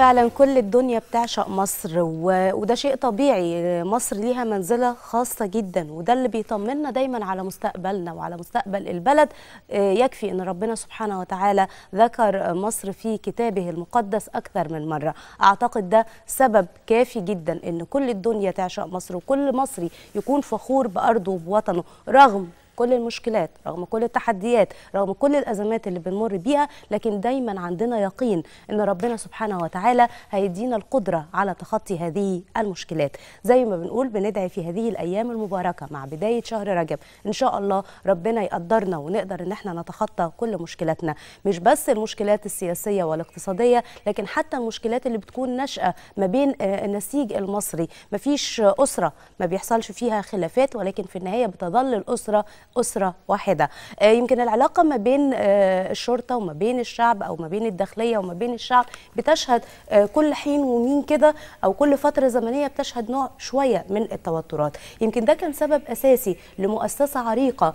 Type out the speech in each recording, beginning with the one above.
فعلا كل الدنيا بتعشق مصر و... وده شيء طبيعي مصر ليها منزلة خاصة جدا وده اللي بيطمنا دايما على مستقبلنا وعلى مستقبل البلد آه، يكفي ان ربنا سبحانه وتعالى ذكر مصر في كتابه المقدس أكثر من مرة أعتقد ده سبب كافي جدا ان كل الدنيا تعشق مصر وكل مصري يكون فخور بأرضه وبوطنه رغم كل المشكلات رغم كل التحديات رغم كل الأزمات اللي بنمر بيها لكن دايما عندنا يقين أن ربنا سبحانه وتعالى هيدينا القدرة على تخطي هذه المشكلات زي ما بنقول بندعي في هذه الأيام المباركة مع بداية شهر رجب إن شاء الله ربنا يقدرنا ونقدر أن احنا نتخطى كل مشكلاتنا مش بس المشكلات السياسية والاقتصادية لكن حتى المشكلات اللي بتكون نشأة ما بين آه، النسيج المصري مفيش أسرة ما بيحصلش فيها خلافات ولكن في النهاية بتظل الأسرة أسرة واحدة آه، يمكن العلاقة ما بين آه، الشرطة وما بين الشعب أو ما بين الداخلية وما بين الشعب بتشهد آه، كل حين ومين كده أو كل فترة زمنية بتشهد نوع شوية من التوترات يمكن ده كان سبب أساسي لمؤسسة عريقة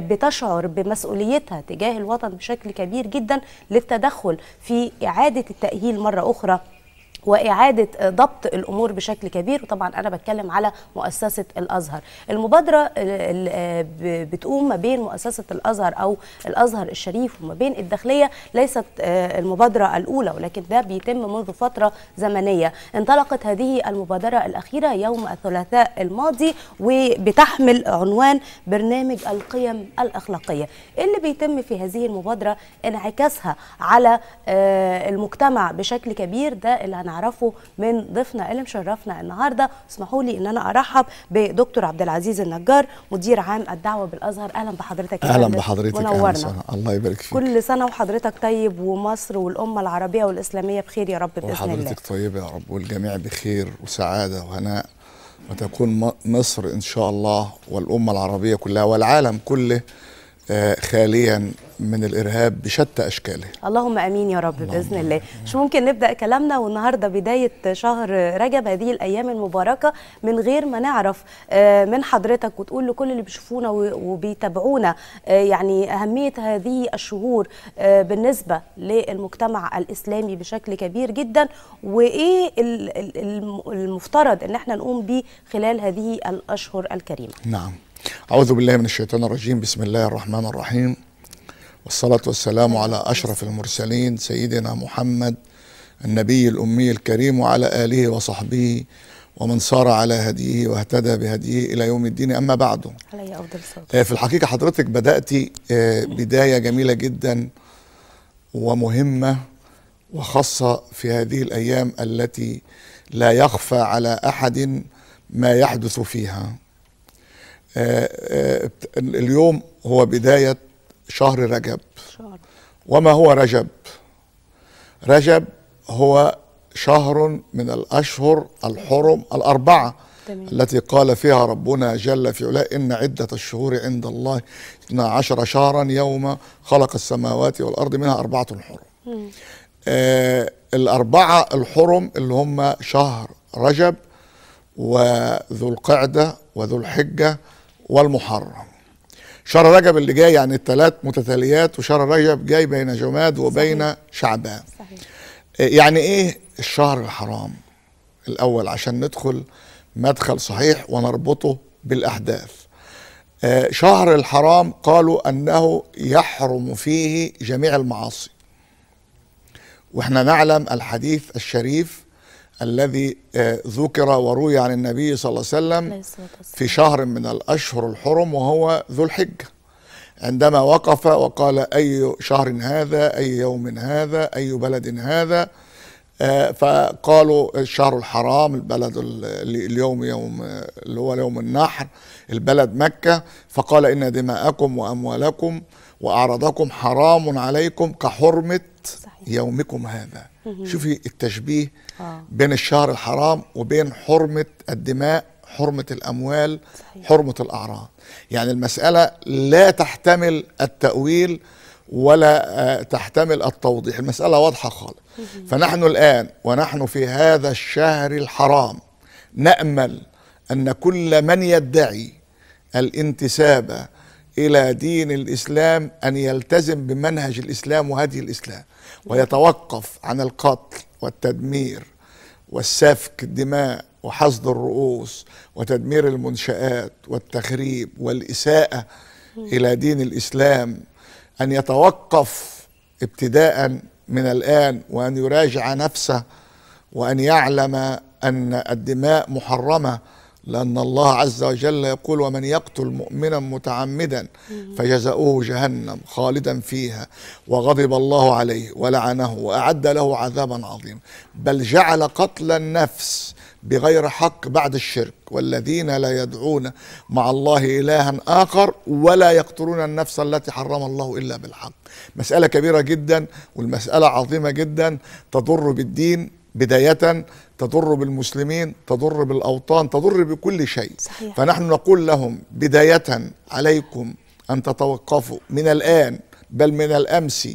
بتشعر بمسؤوليتها تجاه الوطن بشكل كبير جدا للتدخل في إعادة التأهيل مرة أخرى واعاده ضبط الامور بشكل كبير وطبعا انا بتكلم على مؤسسه الازهر المبادره بتقوم ما بين مؤسسه الازهر او الازهر الشريف وما بين الداخليه ليست آه، المبادره الاولى ولكن ده بيتم منذ فتره زمنيه انطلقت هذه المبادره الاخيره يوم الثلاثاء الماضي وبتحمل عنوان برنامج القيم الاخلاقيه إيه اللي بيتم في هذه المبادره انعكاسها على آه، المجتمع بشكل كبير ده اللي هنعرفه نعرفه من ضيفنا اللي مشرفنا النهارده اسمحوا لي ان انا ارحب بدكتور عبد العزيز النجار مدير عام الدعوه بالازهر اهلا بحضرتك اهلا بحضرتك منورنا الله يبارك فيك كل سنه وحضرتك طيب ومصر والامه العربيه والاسلاميه بخير يا رب باذن الله وحضرتك طيبه يا رب والجميع بخير وسعاده وهناء وتكون مصر ان شاء الله والامه العربيه كلها والعالم كله آه، خاليا من الارهاب بشتى اشكاله. اللهم امين يا رب اللهم باذن الله. مش ممكن نبدا كلامنا والنهارده بدايه شهر رجب هذه الايام المباركه من غير ما نعرف آه، من حضرتك وتقول لكل اللي بيشوفونا وبيتابعونا آه، يعني اهميه هذه الشهور آه، بالنسبه للمجتمع الاسلامي بشكل كبير جدا وايه المفترض ان احنا نقوم به خلال هذه الاشهر الكريمه. نعم. أعوذ بالله من الشيطان الرجيم بسم الله الرحمن الرحيم والصلاة والسلام على أشرف المرسلين سيدنا محمد النبي الأمي الكريم وعلى آله وصحبه ومن سار على هديه واهتدى بهديه إلى يوم الدين أما بعده علي الصلاة في الحقيقة حضرتك بدأت آه، بداية جميلة جدا ومهمة وخاصة في هذه الأيام التي لا يخفى على أحد ما يحدث فيها آه، آه، اليوم هو بداية شهر رجب شهر. وما هو رجب رجب هو شهر من الأشهر الحرم الأربعة تمام. التي قال فيها ربنا جل في علاه إن عدة الشهور عند الله 12 شهرا يوم خلق السماوات والأرض منها أربعة حرم آه الأربعة الحرم اللي هم شهر رجب وذو القعدة وذو الحجة والمحرم شهر رجب اللي جاي يعني الثلاث متتاليات وشهر رجب جاي بين جماد وبين صحيح. شعبان صحيح. آه، يعني ايه الشهر الحرام الاول عشان ندخل مدخل صحيح ونربطه بالاحداث آه، شهر الحرام قالوا انه يحرم فيه جميع المعاصي واحنا نعلم الحديث الشريف الذي آه، ذكر وروي عن النبي صلى الله عليه وسلم في شهر من الأشهر الحرم وهو ذو الحجة عندما وقف وقال أي شهر هذا أي يوم هذا أي بلد هذا آه، فقالوا الشهر الحرام البلد اليوم يوم اللي هو يوم النحر البلد مكة فقال إن دماءكم وأموالكم وأعراضكم حرام عليكم كحرمة يومكم هذا شوفي التشبيه آه. بين الشهر الحرام وبين حرمة الدماء حرمة الأموال صحيح. حرمة الأعراض يعني المسألة لا تحتمل التأويل ولا آه، تحتمل التوضيح المسألة واضحة خالص فنحن الآن ونحن في هذا الشهر الحرام نأمل أن كل من يدعي الانتساب إلى دين الإسلام أن يلتزم بمنهج الإسلام وهدي الإسلام ويتوقف عن القتل والتدمير والسفك الدماء وحصد الرؤوس وتدمير المنشآت والتخريب والإساءة إلى دين الإسلام أن يتوقف ابتداء من الآن وأن يراجع نفسه وأن يعلم أن الدماء محرمة لأن الله عز وجل يقول ومن يقتل مؤمنا متعمدا فجزاؤه جهنم خالدا فيها وغضب الله عليه ولعنه وأعد له عذابا عظيما بل جعل قتل النفس بغير حق بعد الشرك والذين لا يدعون مع الله إلها آخر ولا يقتلون النفس التي حرم الله إلا بالحق مسألة كبيرة جدا والمسألة عظيمة جدا تضر بالدين بداية تضر بالمسلمين تضر بالأوطان تضر بكل شيء صحيح. فنحن نقول لهم بداية عليكم أن تتوقفوا من الآن بل من الأمس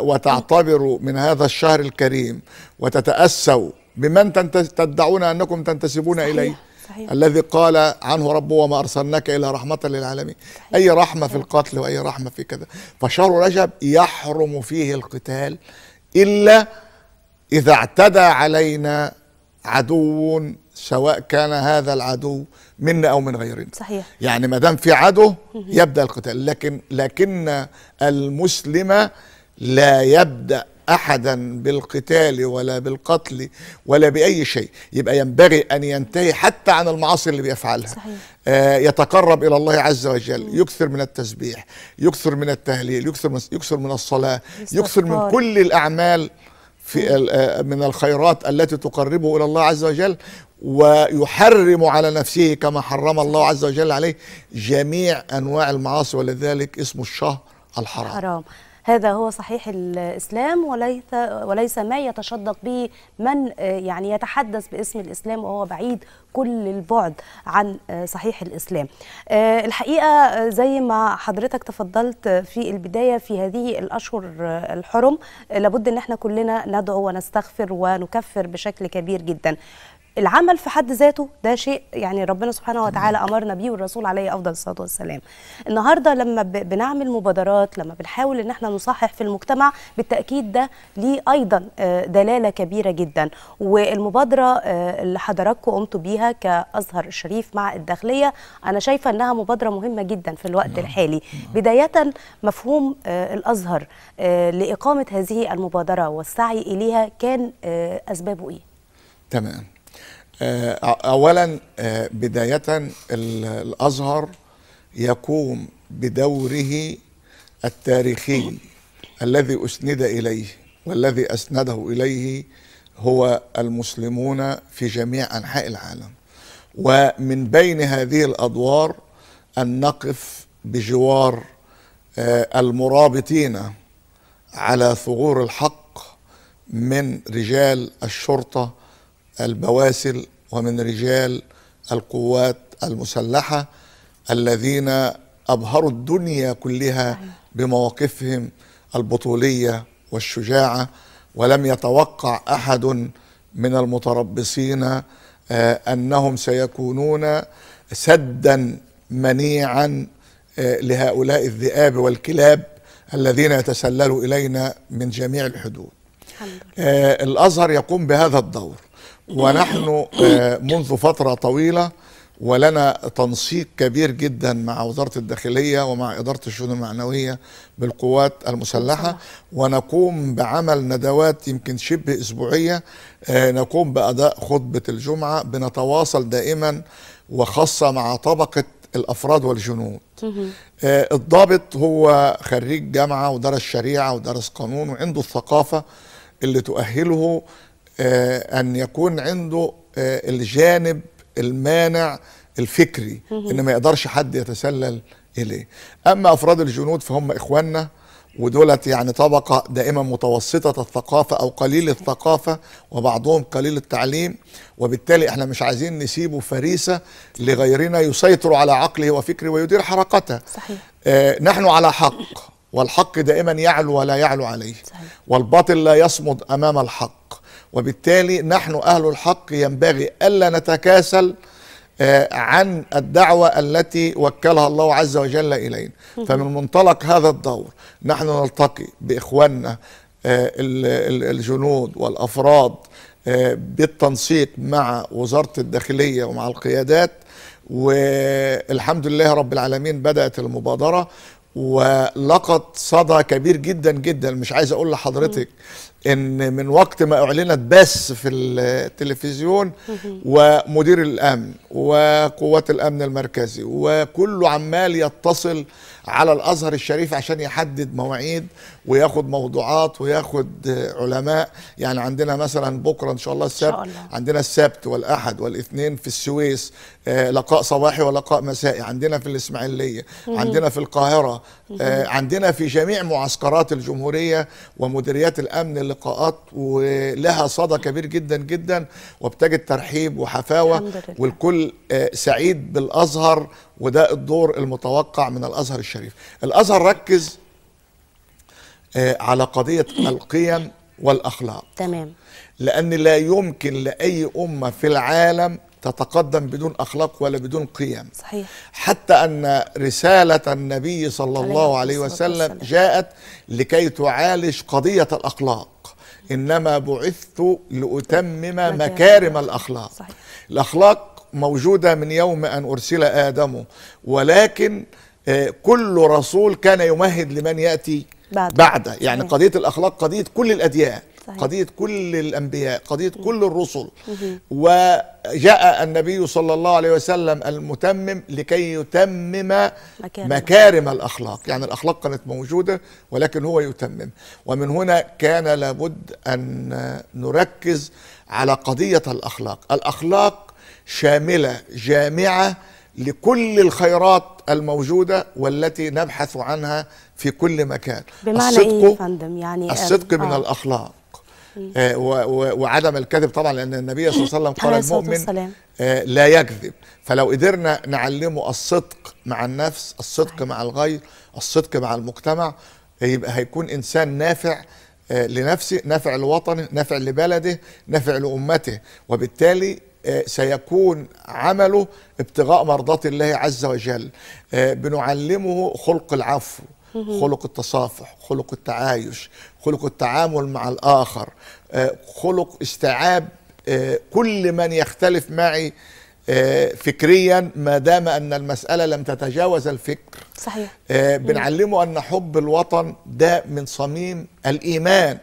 وتعتبروا من هذا الشهر الكريم وتتأسوا بمن تدعون أنكم تنتسبون صحيح. إليه صحيح. الذي قال عنه ربه وما أرسلناك إلا رحمة للعالمين صحيح. أي رحمة في القتل وأي رحمة في كذا فشهر رجب يحرم فيه القتال إلا اذا اعتدى علينا عدو سواء كان هذا العدو منا او من غيرنا صحيح يعني ما دام في عدو يبدا القتال لكن لكن المسلم لا يبدا احدا بالقتال ولا بالقتل ولا باي شيء يبقى ينبغي ان ينتهي حتى عن المعاصي اللي بيفعلها صحيح. آه يتقرب الى الله عز وجل يكثر من التسبيح يكثر من التهليل يكثر من يكثر من الصلاه يكثر من كل الاعمال في آه، من الخيرات التي تقربه الى الله عز وجل ويحرم على نفسه كما حرم الله عز وجل عليه جميع انواع المعاصي ولذلك اسمه الشهر الحرام حرام. هذا هو صحيح الإسلام وليس, وليس ما يتشدق به من آه، يعني يتحدث باسم الإسلام وهو بعيد كل البعد عن آه، صحيح الإسلام آه، الحقيقة زي ما حضرتك تفضلت في البداية في هذه الأشهر الحرم لابد أن احنا كلنا ندعو ونستغفر ونكفر بشكل كبير جدا العمل في حد ذاته ده شيء يعني ربنا سبحانه وتعالى امرنا بيه والرسول عليه افضل الصلاه والسلام النهارده لما بنعمل مبادرات لما بنحاول ان احنا نصحح في المجتمع بالتاكيد ده ليه ايضا آه، دلاله كبيره جدا والمبادره آه، اللي حضراتكم قمتوا بيها كازهر الشريف مع الداخليه انا شايفه انها مبادره مهمه جدا في الوقت نعم. الحالي نعم. بدايه مفهوم آه، الازهر لاقامه هذه المبادره والسعي اليها كان اسبابه ايه تمام آه، اولا آه، بدايه الازهر يقوم بدوره التاريخي الذي اسند اليه والذي اسنده اليه هو المسلمون في جميع انحاء العالم ومن بين هذه الادوار ان نقف بجوار آه، المرابطين على ثغور الحق من رجال الشرطه البواسل ومن رجال القوات المسلحه الذين ابهروا الدنيا كلها بمواقفهم البطوليه والشجاعه ولم يتوقع احد من المتربصين آه، انهم سيكونون سدا منيعا آه، لهؤلاء الذئاب والكلاب الذين يتسللوا الينا من جميع الحدود آه، الازهر يقوم بهذا الدور ونحن آه، منذ فترة طويلة ولنا تنسيق كبير جدا مع وزارة الداخلية ومع إدارة الشؤون المعنوية بالقوات المسلحة ونقوم بعمل ندوات يمكن شبه أسبوعية آه، نقوم بأداء خطبة الجمعة بنتواصل دائما وخاصة مع طبقة الأفراد والجنود آه، الضابط هو خريج جامعة ودرس شريعة ودرس قانون وعنده الثقافة اللي تؤهله آه، ان يكون عنده آه، الجانب المانع الفكري ان ما يقدرش حد يتسلل اليه اما افراد الجنود فهم اخواننا ودولت يعني طبقة دائما متوسطة الثقافة أو قليل الثقافة وبعضهم قليل التعليم وبالتالي احنا مش عايزين نسيبه فريسة لغيرنا يسيطر على عقله وفكره ويدير حركته صحيح. آه نحن على حق والحق دائما يعلو ولا يعلو عليه صحيح. والباطل لا يصمد أمام الحق وبالتالي نحن أهل الحق ينبغي ألا نتكاسل آه، عن الدعوة التي وكلها الله عز وجل إلينا فمن منطلق هذا الدور نحن نلتقي بإخواننا آه، الجنود والأفراد آه، بالتنسيق مع وزارة الداخلية ومع القيادات والحمد لله رب العالمين بدأت المبادرة ولقت صدى كبير جدا جدا مش عايز اقول لحضرتك ان من وقت ما اعلنت بس في التلفزيون ومدير الامن وقوات الامن المركزي وكله عمال يتصل على الازهر الشريف عشان يحدد مواعيد وياخد موضوعات وياخد علماء يعني عندنا مثلا بكره ان شاء الله السبت شاء الله. عندنا السبت والاحد والاثنين في السويس آه، لقاء صباحي ولقاء مسائي عندنا في الاسماعيليه عندنا في القاهره آه، عندنا في جميع معسكرات الجمهورية ومديريات الأمن اللقاءات ولها صدى كبير جدا جدا وبتجد ترحيب وحفاوة والكل آه، سعيد بالأزهر وده الدور المتوقع من الأزهر الشريف الأزهر ركز آه، على قضية القيم والأخلاق تمام لأن لا يمكن لأي أمة في العالم تتقدم بدون أخلاق ولا بدون قيم صحيح. حتى أن رسالة النبي صلى الله عليه وسلم جاءت لكي تعالج قضية الأخلاق إنما بعثت لأتمم مكارم الأخلاق صحيح. الأخلاق موجودة من يوم أن أرسل آدم ولكن آه، كل رسول كان يمهد لمن يأتي بعده بعد. يعني قضية الأخلاق قضية كل الأديان صحيح. قضية كل الأنبياء قضية كل الرسل وجاء النبي صلى الله عليه وسلم المتمم لكي يتمم مكارم, مكارم الأخلاق يعني الأخلاق كانت موجودة ولكن هو يتمم ومن هنا كان لابد أن نركز على قضية الأخلاق الأخلاق شاملة جامعة لكل الخيرات الموجودة والتي نبحث عنها في كل مكان بمعنى إيه الصدق إيه فندم يعني الصدق آه. من الأخلاق آه، وعدم الكذب طبعا لان النبي صلى الله عليه وسلم قال المؤمن آه، لا يكذب فلو قدرنا نعلمه الصدق مع النفس الصدق مع الغير الصدق مع المجتمع يبقى هيكون انسان نافع آه، لنفسه نافع لوطنه نافع لبلده نافع لامته وبالتالي سيكون عمله ابتغاء مرضات الله عز وجل بنعلمه خلق العفو خلق التصافح خلق التعايش خلق التعامل مع الآخر آه، خلق استيعاب آه، كل من يختلف معي آه، فكريا ما دام ان المساله لم تتجاوز الفكر صحيح بنعلمه ان حب الوطن ده من صميم الايمان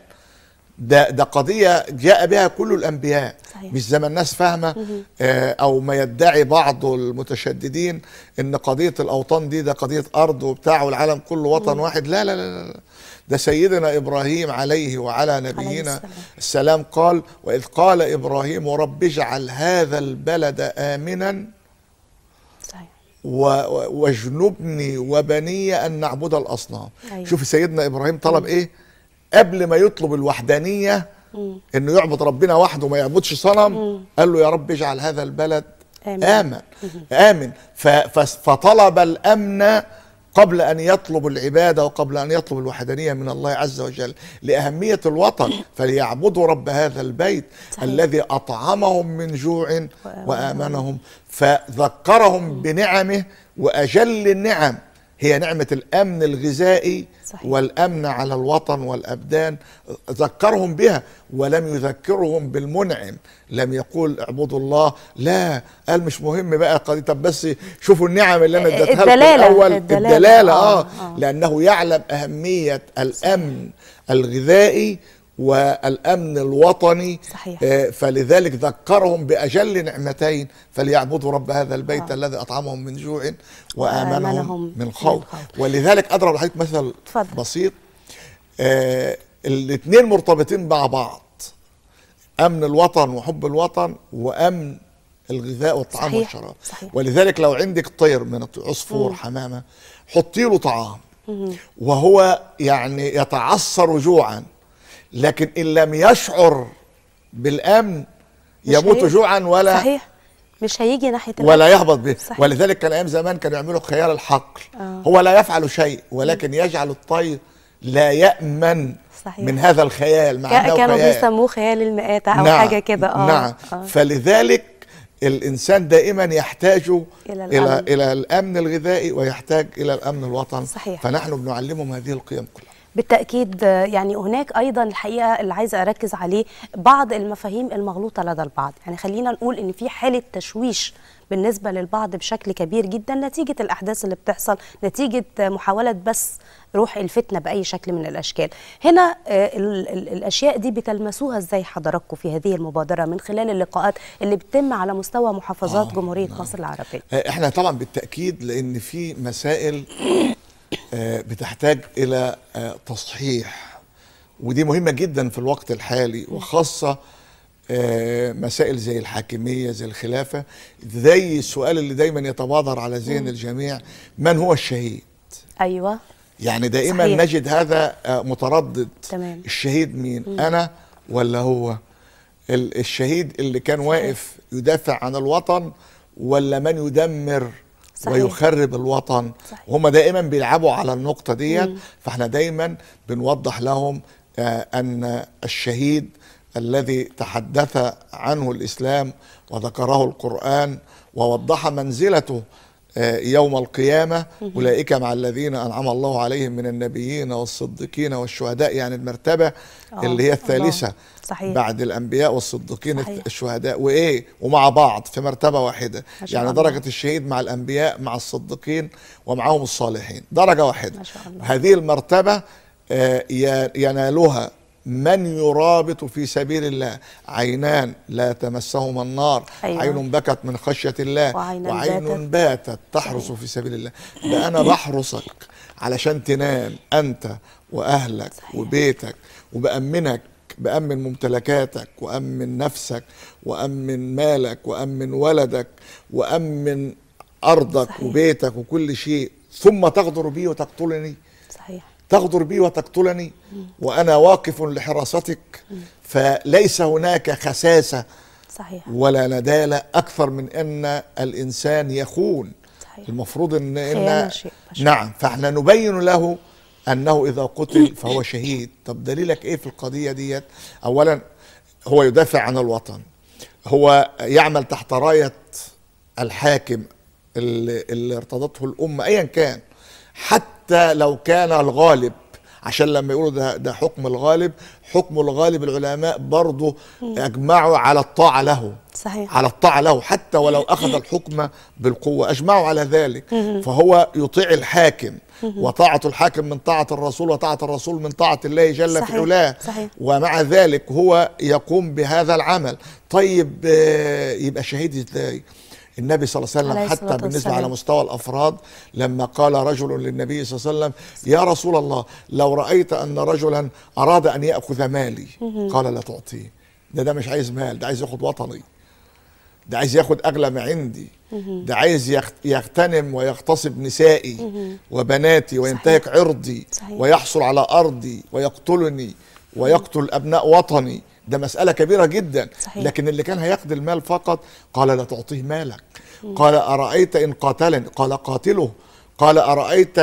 ده ده قضيه جاء بها كل الانبياء صحيح. مش زي ما الناس فاهمه آه او ما يدعي بعض المتشددين ان قضيه الاوطان دي ده قضيه ارض وبتاع والعالم كله وطن مم. واحد لا لا لا, لا. ده سيدنا ابراهيم عليه وعلى نبينا عليه السلام قال واذ قال ابراهيم رب اجعل هذا البلد امنا صحيح. واجنبني وبني ان نعبد الاصنام أيوة. شوف سيدنا ابراهيم طلب مم. ايه قبل ما يطلب الوحدانيه مم. انه يعبد ربنا وحده وما يعبدش صنم مم. قال له يا رب اجعل هذا البلد امن امن, آمن. فطلب الامن قبل ان يطلب العباده وقبل ان يطلب الوحدانيه من الله عز وجل لاهميه الوطن فليعبدوا رب هذا البيت صحيح. الذي اطعمهم من جوع وامنهم فذكرهم بنعمه واجل النعم هي نعمة الأمن الغذائي صحيح. والأمن على الوطن والأبدان ذكرهم بها ولم يذكرهم بالمنعم لم يقول اعبدوا الله لا قال مش مهم بقى طب بس شوفوا النعم اللي أنا اديتها الأول الدلالة, الدلالة آه, آه, آه لأنه يعلم أهمية الأمن الغذائي والامن الوطني صحيح. آه، فلذلك ذكرهم باجل نعمتين فليعبدوا رب هذا البيت آه. الذي اطعمهم من جوع وامنهم من خوف ولذلك اضرب لحضرتك مثل تفضل. بسيط آه الاثنين مرتبطين مع بعض امن الوطن وحب الوطن وامن الغذاء والطعام صحيح. والشراب صحيح. ولذلك لو عندك طير من عصفور حمامه حطي له طعام مم. وهو يعني يتعصر جوعا لكن ان لم يشعر بالامن يموت جوعا ولا صحيح مش هيجي ناحيه ولا يهبط به صحيح. ولذلك كان ايام زمان كانوا يعملوا خيار الحقل آه. هو لا يفعل شيء ولكن يجعل الطير لا يامن صحيح. من هذا الخيال مع كانوا خيال. بيسموه خيال المئات او نعم. حاجه كده اه نعم آه. فلذلك الانسان دائما يحتاج الى الامن, إلى, إلى الأمن الغذائي ويحتاج الى الامن الوطني صحيح. فنحن بنعلمهم هذه القيم كلها بالتاكيد يعني هناك ايضا الحقيقه اللي عايزه اركز عليه بعض المفاهيم المغلوطه لدى البعض يعني خلينا نقول ان في حاله تشويش بالنسبه للبعض بشكل كبير جدا نتيجه الاحداث اللي بتحصل نتيجه محاوله بس روح الفتنه باي شكل من الاشكال هنا آه، الاشياء دي بتلمسوها ازاي حضراتكم في هذه المبادره من خلال اللقاءات اللي بتتم على مستوى محافظات آه جمهوريه نعم. مصر العربيه آه، احنا طبعا بالتاكيد لان في مسائل آه، بتحتاج الى آه، تصحيح ودي مهمه جدا في الوقت الحالي وخاصه آه، مسائل زي الحاكميه زي الخلافه زي السؤال اللي دايما يتبادر على ذهن الجميع من هو الشهيد ايوه يعني دائما صحيح. نجد هذا متردد تمام. الشهيد مين مم. انا ولا هو الشهيد اللي كان واقف يدافع عن الوطن ولا من يدمر صحيح. ويخرب الوطن صحيح. دائما بيلعبوا على النقطه ديت فاحنا دايما بنوضح لهم آه، ان الشهيد الذي تحدث عنه الاسلام وذكره القران ووضح منزلته آه، يوم القيامة أولئك مع الذين أنعم الله عليهم من النبيين والصديقين والشهداء يعني المرتبة آه، اللي هي الثالثة صحيح. بعد الأنبياء والصديقين صحيح. الشهداء وإيه ومع بعض في مرتبة واحدة يعني الله. درجة الشهيد مع الأنبياء مع الصديقين ومعهم الصالحين درجة واحدة هذه المرتبة آه، ينالها من يرابط في سبيل الله عينان لا تمسهما النار أيوة. عين بكت من خشية الله وعين, وعين باتت, باتت تحرس في سبيل الله ده أنا بحرصك علشان تنام أنت وأهلك صحيح. وبيتك وبأمنك بأمن ممتلكاتك وأمن نفسك وأمن مالك وأمن ولدك وأمن أرضك صحيح. وبيتك وكل شيء ثم تغدر بي وتقتلني تغدر بي وتقتلني وأنا واقف لحراستك فليس هناك خساسة صحيح. ولا ندالة أكثر من أن الإنسان يخون صحيح. المفروض أن, إن نعم فإحنا نبين له أنه إذا قتل فهو شهيد طب دليلك إيه في القضية ديت أولا هو يدافع عن الوطن هو يعمل تحت راية الحاكم اللي, اللي ارتضته الأمة أيا كان حتى حتى لو كان الغالب عشان لما يقولوا ده ده حكم الغالب حكم الغالب العلماء برضه اجمعوا على الطاعه له صحيح على الطاعه له حتى ولو اخذ الحكم بالقوه اجمعوا على ذلك فهو يطيع الحاكم وطاعه الحاكم من طاعه الرسول وطاعه الرسول من طاعه الله جل صحيح. في علاه صحيح. ومع ذلك هو يقوم بهذا العمل طيب آه، يبقى شهيد ازاي؟ النبي صلى الله عليه وسلم عليه حتى بالنسبة على مستوى الأفراد لما قال رجل للنبي صلى الله عليه وسلم يا رسول الله لو رأيت أن رجلا أراد أن يأخذ مالي قال لا تعطيه ده ده مش عايز مال ده عايز ياخد وطني ده عايز ياخد أغلى ما عندي ده عايز يغتنم ويغتصب نسائي وبناتي وينتهك عرضي ويحصل على أرضي ويقتلني ويقتل أبناء وطني ده مسألة كبيرة جدا صحيح. لكن اللي كان هياخد المال فقط قال لا تعطيه مالك قال أرأيت إن قاتلني قال قاتله قال أرأيت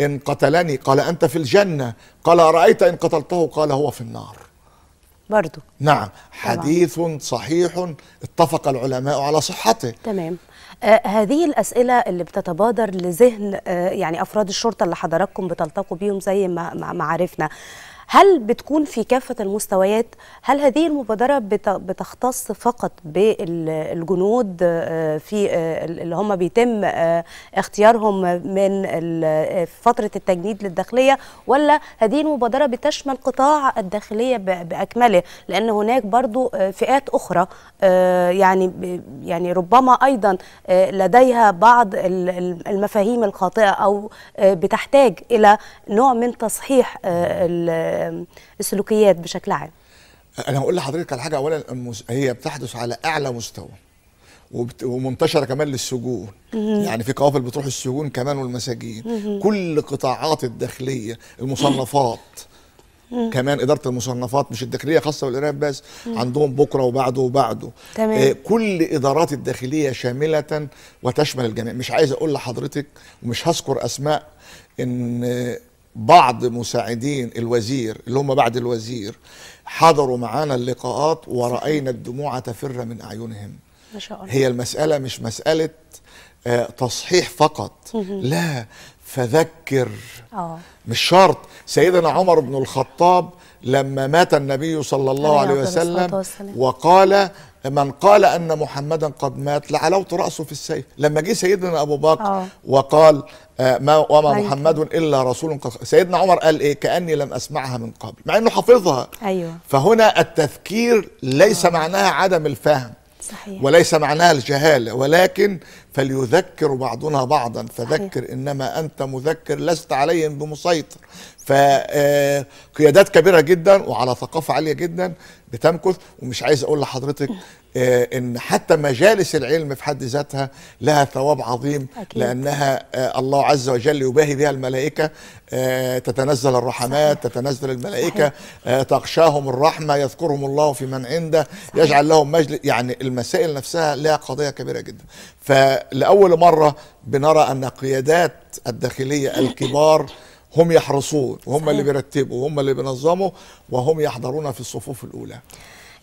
إن قتلني قال أنت في الجنة قال أرأيت إن قتلته قال هو في النار برضو نعم حديث طبعا. صحيح اتفق العلماء على صحته تمام آه هذه الأسئلة اللي بتتبادر لذهن آه يعني أفراد الشرطة اللي حضراتكم بتلتقوا بيهم زي ما, ما عرفنا هل بتكون في كافة المستويات؟ هل هذه المبادرة بتختص فقط بالجنود آه، في آه، اللي هم بيتم آه، اختيارهم من فترة التجنيد للداخلية ولا هذه المبادرة بتشمل قطاع الداخلية بأكمله لأن هناك برضو فئات أخرى يعني يعني ربما أيضا لديها بعض المفاهيم الخاطئة أو بتحتاج إلى نوع من تصحيح السلوكيات بشكل عام انا هقول لحضرتك على حاجه اولا هي بتحدث على اعلى مستوى ومنتشره كمان للسجون يعني في قوافل بتروح السجون كمان والمساجين كل قطاعات الداخليه المصنفات كمان اداره المصنفات مش الداخليه خاصه بالارهاب بس عندهم بكره وبعده وبعده تمام. آه كل ادارات الداخليه شامله وتشمل الجميع مش عايز اقول لحضرتك ومش هذكر اسماء ان بعض مساعدين الوزير اللي هم بعد الوزير حضروا معانا اللقاءات ورأينا الدموع تفر من أعينهم ما شاء الله. هي المسألة مش مسألة آه، تصحيح فقط لا فذكر آه. مش شرط سيدنا عمر بن الخطاب لما مات النبي صلى الله عليه وسلم وقال من قال ان محمدا قد مات لعلوت راسه في السيف لما جه سيدنا ابو بكر آه. وقال آه، ما وما محمد الا رسول قد سيدنا عمر قال ايه كاني لم اسمعها من قبل مع انه حفظها ايوه فهنا التذكير ليس أوه. معناها عدم الفهم صحيح. وليس معناها الجهاله ولكن فليذكر بعضنا بعضا فذكر صحيح. انما انت مذكر لست عليهم بمسيطر فقيادات آه، كبيره جدا وعلى ثقافه عاليه جدا بتمكث ومش عايز اقول لحضرتك آه، ان حتى مجالس العلم في حد ذاتها لها ثواب عظيم أكيد. لانها آه، الله عز وجل يباهي بها الملائكه تتنزل الرحمات تتنزل الملائكه تغشاهم الرحمه يذكرهم الله في من عنده يجعل لهم مجلس يعني المسائل نفسها لها قضيه كبيره جدا فلاول مره بنرى ان قيادات الداخليه الكبار هم يحرصون وهم اللي بيرتبوا وهم اللي بينظموا وهم يحضرون في الصفوف الاولى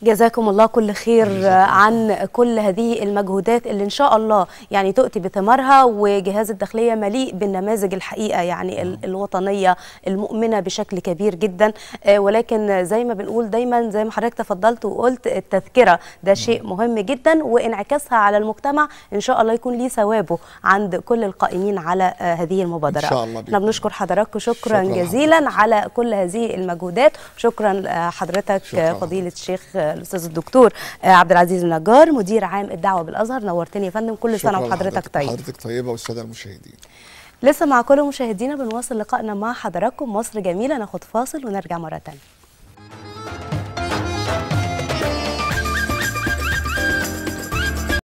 جزاكم الله كل خير عن كل هذه المجهودات اللي ان شاء الله يعني تؤتي بثمارها وجهاز الداخليه مليء بالنماذج الحقيقه يعني نعم. الوطنيه المؤمنه بشكل كبير جدا آه، ولكن زي ما بنقول دايما زي ما حضرتك تفضلت وقلت التذكره ده نعم. شيء مهم جدا وانعكاسها على المجتمع ان شاء الله يكون ليه ثوابه عند كل القائمين على آه، هذه المبادره ان شاء الله احنا بنشكر حضراتكم شكرا, شكرا جزيلا على كل هذه المجهودات شكرا آه، حضرتك شكرا. فضيله الشيخ الاستاذ الدكتور عبد العزيز النجار مدير عام الدعوه بالازهر نورتني يا فندم كل سنه وحضرتك طيب حضرتك طيبه والساده المشاهدين لسه مع كل مشاهدينا بنواصل لقائنا مع حضراتكم مصر جميله ناخد فاصل ونرجع مره ثانيه